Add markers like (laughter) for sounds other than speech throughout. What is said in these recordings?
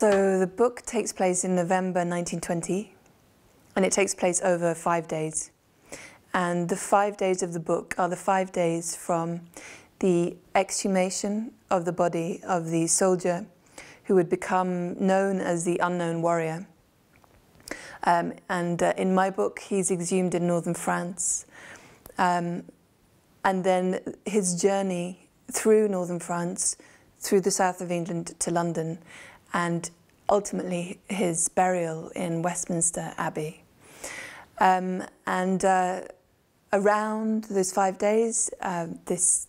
So the book takes place in November 1920, and it takes place over five days. And the five days of the book are the five days from the exhumation of the body of the soldier who would become known as the unknown warrior. Um, and uh, in my book, he's exhumed in northern France. Um, and then his journey through northern France, through the south of England to London, and ultimately his burial in Westminster Abbey. Um, and uh, around those five days, uh, this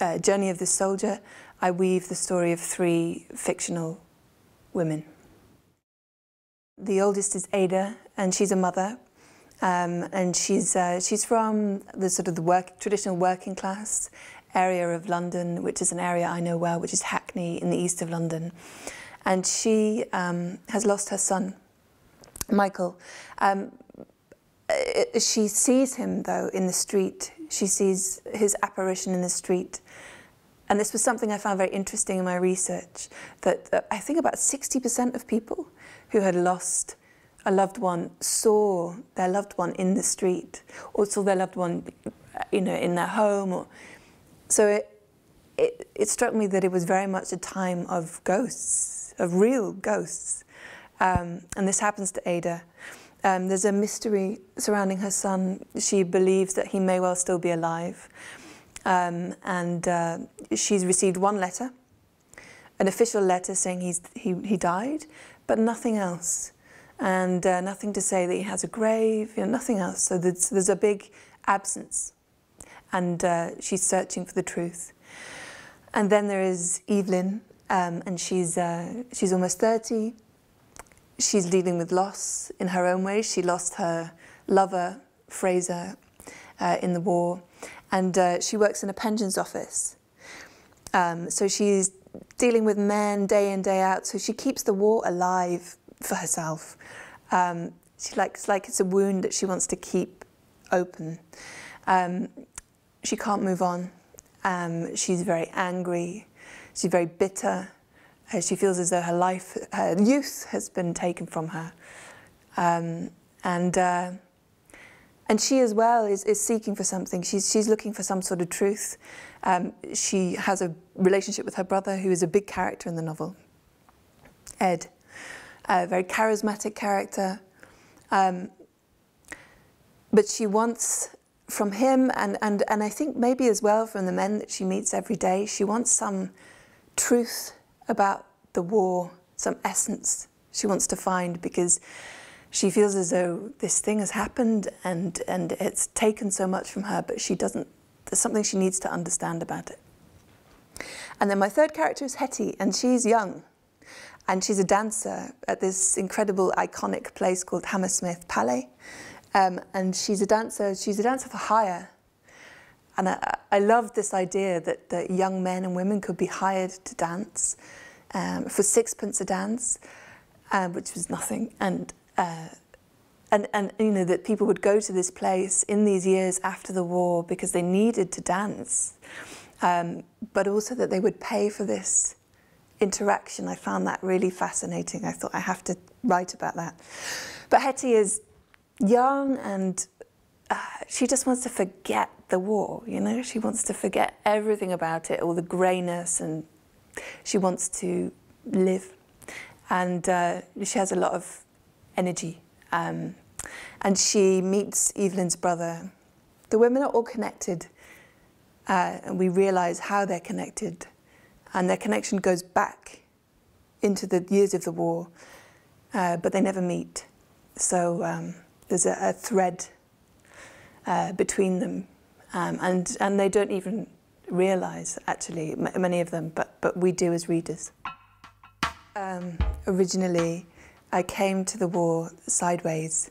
uh, journey of the soldier, I weave the story of three fictional women. The oldest is Ada, and she's a mother, um, and she's uh, she's from the sort of the work, traditional working class area of London, which is an area I know well, which is Hackney in the east of London. And she um, has lost her son, Michael. Um, uh, she sees him, though, in the street. She sees his apparition in the street. And this was something I found very interesting in my research, that, I think about 60% of people who had lost a loved one saw their loved one in the street or saw their loved one you know in their home or so it, it, it, struck me that it was very much a time of ghosts, of real ghosts. Um, and this happens to Ada. Um, there's a mystery surrounding her son. She believes that he may well still be alive. Um, and uh, she's received one letter, an official letter saying he's, he, he died, but nothing else. And uh, nothing to say that he has a grave, you know, nothing else. So there's, there's a big absence and uh, she's searching for the truth. And then there is Evelyn, um, and she's, uh, she's almost 30. She's dealing with loss in her own way. She lost her lover, Fraser, uh, in the war, and uh, she works in a pensions office. Um, so she's dealing with men day in, day out, so she keeps the war alive for herself. Um, she likes, like it's a wound that she wants to keep open. Um, she can't move on. Um, she's very angry. She's very bitter. Uh, she feels as though her life, her youth, has been taken from her. Um, and uh, and she as well is, is seeking for something. She's, she's looking for some sort of truth. Um, she has a relationship with her brother, who is a big character in the novel, Ed, a very charismatic character. Um, but she wants from him and, and, and I think maybe as well from the men that she meets every day, she wants some truth about the war, some essence she wants to find because she feels as though this thing has happened and, and it's taken so much from her, but she doesn't, there's something she needs to understand about it. And then my third character is Hetty, and she's young. And she's a dancer at this incredible, iconic place called Hammersmith Palais, um, and she's a dancer, she's a dancer for hire. And I, I this idea that, that young men and women could be hired to dance um, for sixpence a dance, uh, which was nothing. And, uh, and, and, you know, that people would go to this place in these years after the war because they needed to dance, um, but also that they would pay for this interaction. I found that really fascinating. I thought I have to write about that. But Hetty is young and uh, she just wants to forget the war, you know? She wants to forget everything about it, all the greyness, and she wants to live. And uh, she has a lot of energy. Um, and she meets Evelyn's brother. The women are all connected, uh, and we realize how they're connected. And their connection goes back into the years of the war, uh, but they never meet. So, um, there's a, a thread uh, between them, um, and and they don't even realise actually many of them, but but we do as readers. Um, originally, I came to the war sideways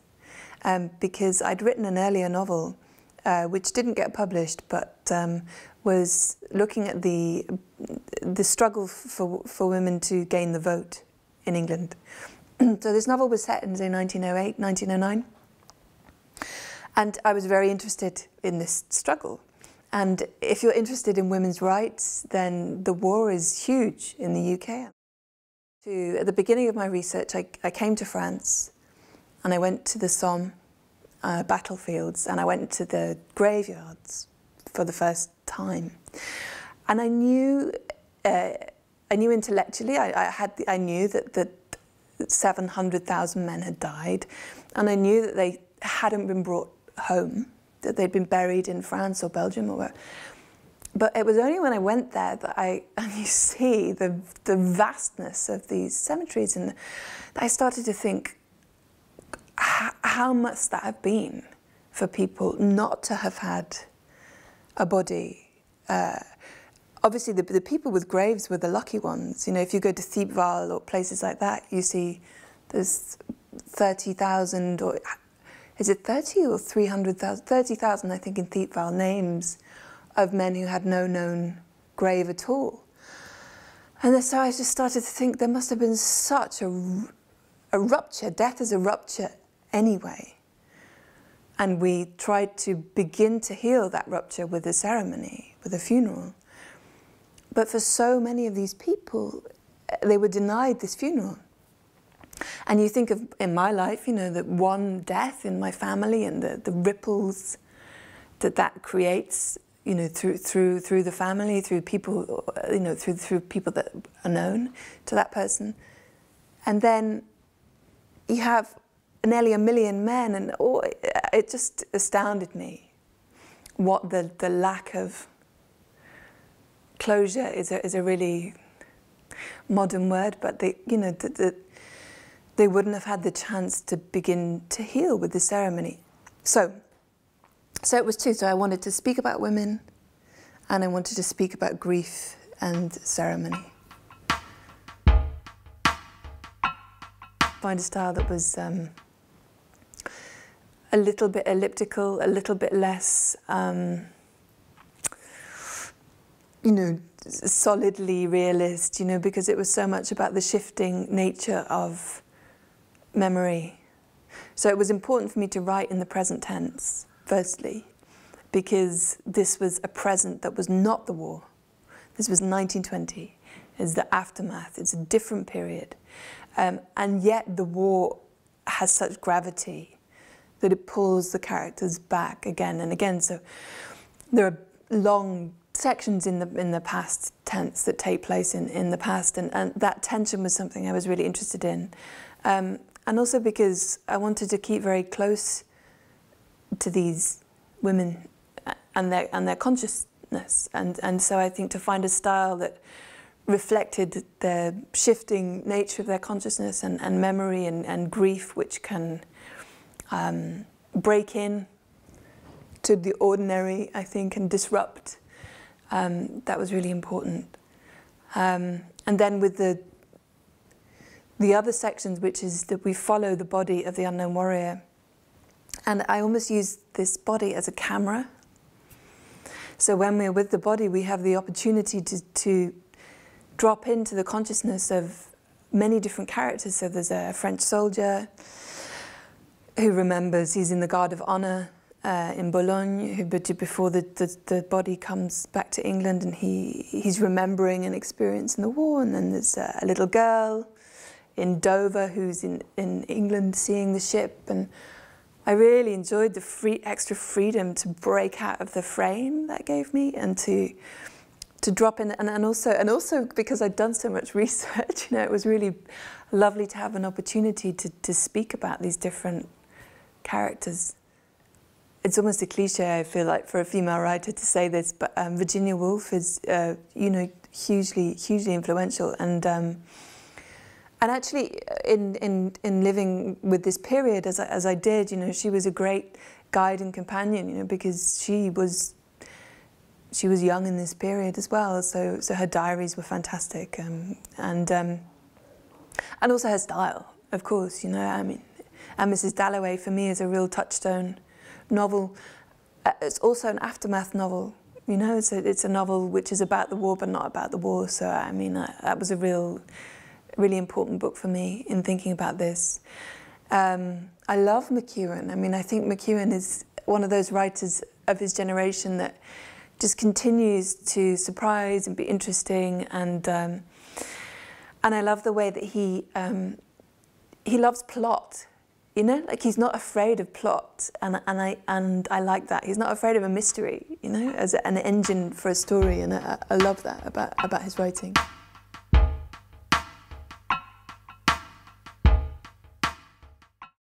um, because I'd written an earlier novel, uh, which didn't get published, but um, was looking at the the struggle for for women to gain the vote in England. (clears throat) so this novel was set in say 1908, 1909. And I was very interested in this struggle. And if you're interested in women's rights, then the war is huge in the UK. To, at the beginning of my research, I, I came to France and I went to the Somme uh, battlefields and I went to the graveyards for the first time. And I knew, uh, I knew intellectually, I, I had, I knew that, that 700,000 men had died and I knew that they hadn't been brought home, that they'd been buried in France or Belgium or where. But it was only when I went there that I, (laughs) and you see the, the vastness of these cemeteries, and I started to think how much that had been for people not to have had a body. Uh, obviously, the, the people with graves were the lucky ones. You know, if you go to Thiepval or places like that, you see there's 30,000 or is it 30 or 300,000, 30,000 I think in Thiepval names of men who had no known grave at all. And so I just started to think there must have been such a, a rupture, death is a rupture anyway. And we tried to begin to heal that rupture with a ceremony, with a funeral. But for so many of these people, eh, they were denied this funeral. And you think of in my life, you know, that one death in my family and the, the ripples that that creates, you know, through through through the family, through people, you know, through through people that are known to that person, and then you have nearly a million men, and oh, it just astounded me what the the lack of closure is a, is a really modern word, but the you know the, the they wouldn't have had the chance to begin to heal with the ceremony. So, so it was two. So I wanted to speak about women, and I wanted to speak about grief and ceremony. Find a style that was um, a little bit elliptical, a little bit less, um, you know, solidly realist, you know, because it was so much about the shifting nature of memory. So it was important for me to write in the present tense, firstly, because this was a present that was not the war. This was 1920. It's the aftermath. It's a different period. Um, and yet the war has such gravity that it pulls the characters back again and again. So there are long sections in the in the past tense that take place in, in the past and, and that tension was something I was really interested in. Um, and also because I wanted to keep very close to these women and their and their consciousness, and and so I think to find a style that reflected the shifting nature of their consciousness and, and memory and, and grief, which can um, break in to the ordinary, I think, and disrupt. Um, that was really important. Um, and then with the the other sections, which is that we follow the body of the unknown warrior. And I almost use this body as a camera. So when we're with the body, we have the opportunity to, to drop into the consciousness of many different characters. So there's a French soldier who remembers he's in the Guard of Honor uh, in Boulogne, who, before the, the, the, body comes back to England and he, he's remembering an experience in the war. And then there's a little girl in Dover, who's in, in England seeing the ship. And I really enjoyed the free, extra freedom to break out of the frame that gave me and to to drop in and, and also and also because I'd done so much (laughs) research, you know, it was really lovely to have an opportunity to, to speak about these different characters. It's almost a cliche, I feel like, for a female writer to say this, but um, Virginia Woolf is, uh, you know, hugely, hugely influential. And um, and actually, uh, in, in, in living with this period as I, as I did, you know, she was a great guide and companion, you know, because she was she was young in this period as well. So so her diaries were fantastic, um, and um, and also her style, of course. You know, I mean, and Mrs. Dalloway for me is a real touchstone novel. Uh, it's also an aftermath novel. You know, it's a, it's a novel which is about the war but not about the war. So I mean, I, that was a real really important book for me in thinking about this. Um, I love McEwan. I mean, I think McEwan is one of those writers of his generation that just continues to surprise and be interesting, and um, and I love the way that he um, he loves plot. You know, like he's not afraid of plot, and and I and I like that. He's not afraid of a mystery. You know, as an engine for a story, and I, I love that about about his writing.